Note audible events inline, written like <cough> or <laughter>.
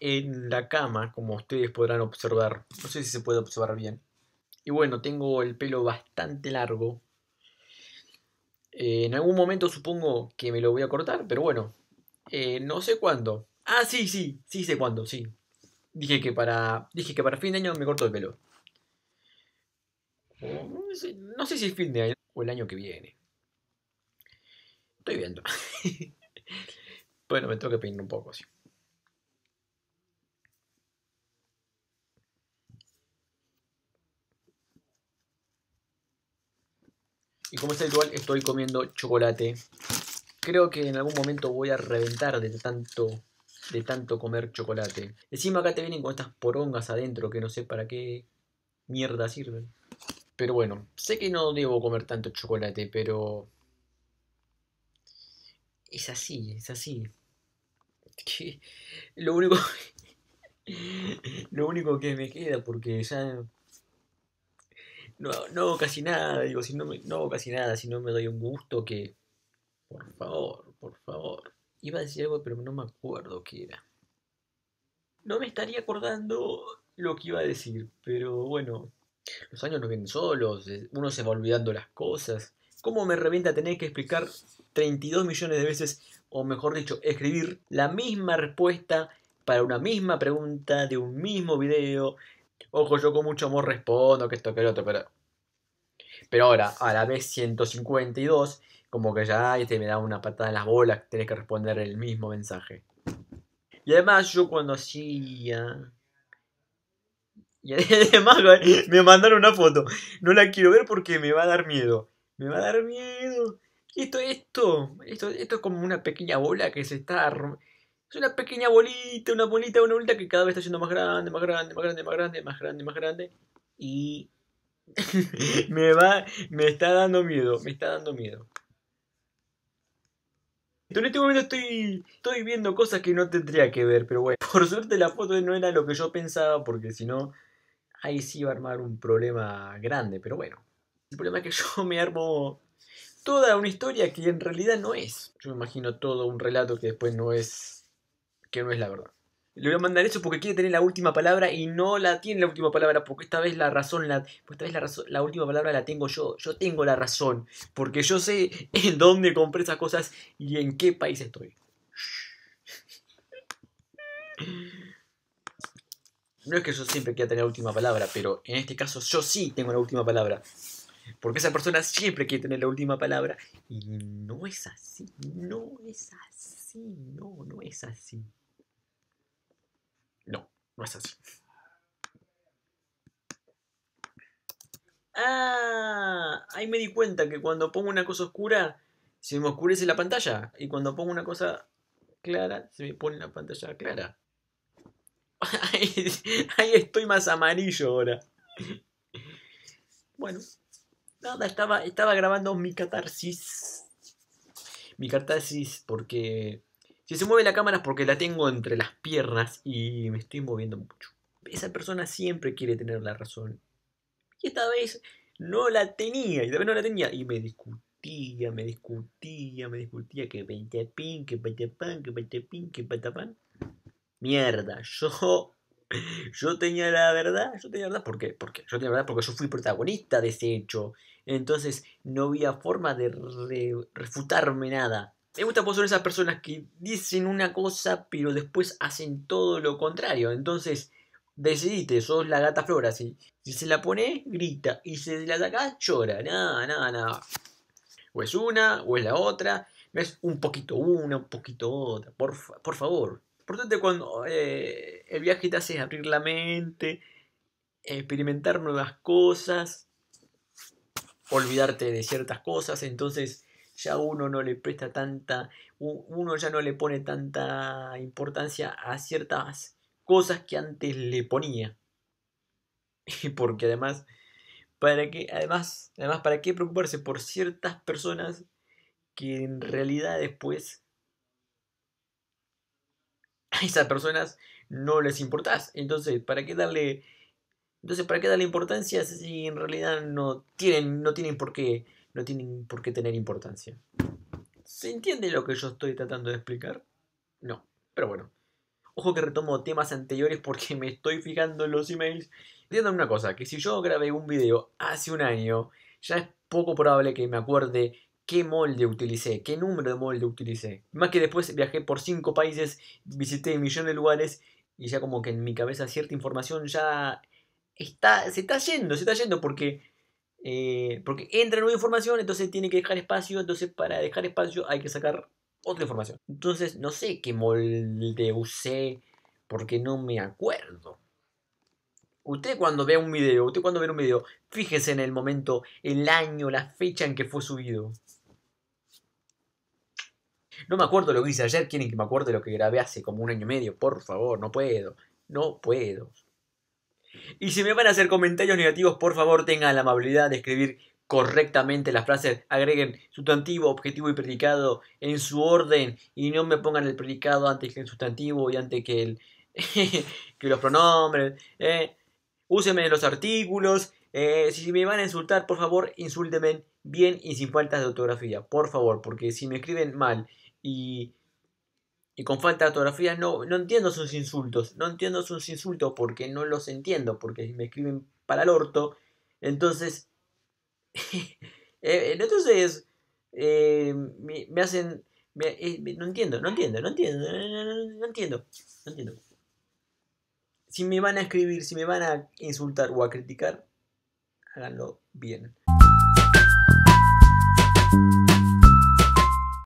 en la cama, como ustedes podrán observar. No sé si se puede observar bien. Y bueno, tengo el pelo bastante largo. Eh, en algún momento supongo que me lo voy a cortar, pero bueno, eh, no sé cuándo. Ah, sí, sí, sí sé cuándo, sí. Dije que para, dije que para fin de año me corto el pelo. No sé, si es fin de año o el año que viene. Estoy viendo. <laughs> bueno, me tengo que peinar un poco, sí. Y como es habitual, estoy comiendo chocolate. Creo que en algún momento voy a reventar de tanto, de tanto comer chocolate. Encima acá te vienen con estas porongas adentro que no sé para qué mierda sirven. Pero bueno, sé que no debo comer tanto chocolate, pero... Es así, es así. lo único... <laughs> lo único que me queda, porque ya no, no casi nada, digo, si no, me, no casi nada, si no me doy un gusto que... Por favor, por favor. Iba a decir algo, pero no me acuerdo qué era. No me estaría acordando lo que iba a decir, pero bueno, los años no vienen solos, uno se va olvidando las cosas. ¿Cómo me revienta tener que explicar 32 millones de veces, o mejor dicho, escribir la misma respuesta para una misma pregunta de un mismo video Ojo, yo con mucho amor respondo que esto que el otro, pero. Pero ahora, a la vez 152, como que ya este me da una patada en las bolas, tenés que responder el mismo mensaje. Y además, yo cuando hacía. Y <laughs> además, me mandaron una foto. No la quiero ver porque me va a dar miedo. Me va a dar miedo. Esto, esto, esto, esto es como una pequeña bola que se está es una pequeña bolita, una bolita, una bolita que cada vez está siendo más grande, más grande, más grande, más grande, más grande, más grande. Y <laughs> me va, me está dando miedo, me está dando miedo. En este momento estoy, estoy viendo cosas que no tendría que ver, pero bueno. Por suerte la foto no era lo que yo pensaba, porque si no, ahí sí iba a armar un problema grande, pero bueno. El problema es que yo me armo toda una historia que en realidad no es. Yo me imagino todo un relato que después no es que no es la verdad. Le voy a mandar eso porque quiere tener la última palabra y no la tiene la última palabra, porque esta vez la razón, la, pues esta vez la, la última palabra la tengo yo, yo tengo la razón, porque yo sé <laughs> en dónde compré esas cosas y en qué país estoy. No es que yo siempre quiera tener la última palabra, pero en este caso yo sí tengo la última palabra. Porque esa persona siempre quiere tener la última palabra. Y no es así, no es así, no, no es así. No, no es así. Ah, ahí me di cuenta que cuando pongo una cosa oscura se me oscurece la pantalla y cuando pongo una cosa clara se me pone la pantalla clara. <laughs> Ahí, estoy más amarillo ahora. Bueno, nada, estaba, estaba grabando mi catarsis. Mi catarsis porque si se mueve la cámara es porque la tengo entre las piernas y me estoy moviendo mucho. Esa persona siempre quiere tener la razón. Y esta vez no la tenía, y vez no la tenía. Y me discutía, me discutía, me discutía, que pin, que pan que pin, que pan, Mierda, yo yo tenía la verdad, yo tenía la verdad, ¿por Porque yo tenía la verdad porque yo fui protagonista de ese hecho. Entonces no había forma de refutarme nada. Me gusta porque son esas personas que dicen una cosa pero después hacen todo lo contrario. Entonces, decidiste, sos la gata flora. Si, se la pone, grita. Y si se la saca, llora. Nada, nada, nada. O es una, o es la otra. No es un poquito una, un poquito otra. Por, por favor. Importante cuando eh, el viaje te hace abrir la mente, experimentar nuevas cosas, olvidarte de ciertas cosas. Entonces, ya uno no le presta tanta, uno ya no le pone tanta importancia a ciertas cosas que antes le ponía. <laughs> Y porque además, para qué, además, además, ¿para qué preocuparse por ciertas personas que en realidad después a esas personas no les importas? Entonces, ¿para qué darle... Entonces, ¿para qué darle importancia si en realidad no tienen, no tienen por qué no tienen por qué tener importancia. ¿Se entiende lo que yo estoy tratando de explicar? No, pero bueno. Ojo que retomo temas anteriores porque me estoy fijando en los emails. Entiendan una cosa, que si yo grabé un video hace un año, ya es poco probable que me acuerde qué molde utilicé, qué número de molde utilicé. Más que después viajé por cinco países, visité un millón de lugares y ya como que en mi cabeza cierta información ya está, se está yendo, se está yendo porque eh, porque entra nueva información, entonces tiene que dejar espacio, entonces para dejar espacio hay que sacar otra información. Entonces no sé qué molde usé porque no me acuerdo. Usted cuando vea un video, usted cuando vea un video, fíjese en el momento, el año, la fecha en que fue subido. No me acuerdo lo que hice ayer, quieren que me acuerde lo que grabé hace como un año y medio, por favor, no puedo, no puedo. Y si me van a hacer comentarios negativos, por favor tengan la amabilidad de escribir correctamente las frases, agreguen sustantivo, objetivo y predicado en su orden y no me pongan el predicado antes que el sustantivo y antes que, el, <laughs> que los pronombres. Eh. Úsenme los artículos. Eh, si me van a insultar, por favor, insúltenme bien y sin faltas de ortografía, por favor, porque si me escriben mal y y con falta de ortografía no, no entiendo sus insultos, no entiendo sus insultos porque no los entiendo, porque me escriben para el orto, entonces, <laughs> eh, eh, entonces eh, me, hacen, no entiendo, no entiendo, no entiendo, no entiendo, no entiendo. Si me van a escribir, si me van a insultar o a criticar, háganlo bien.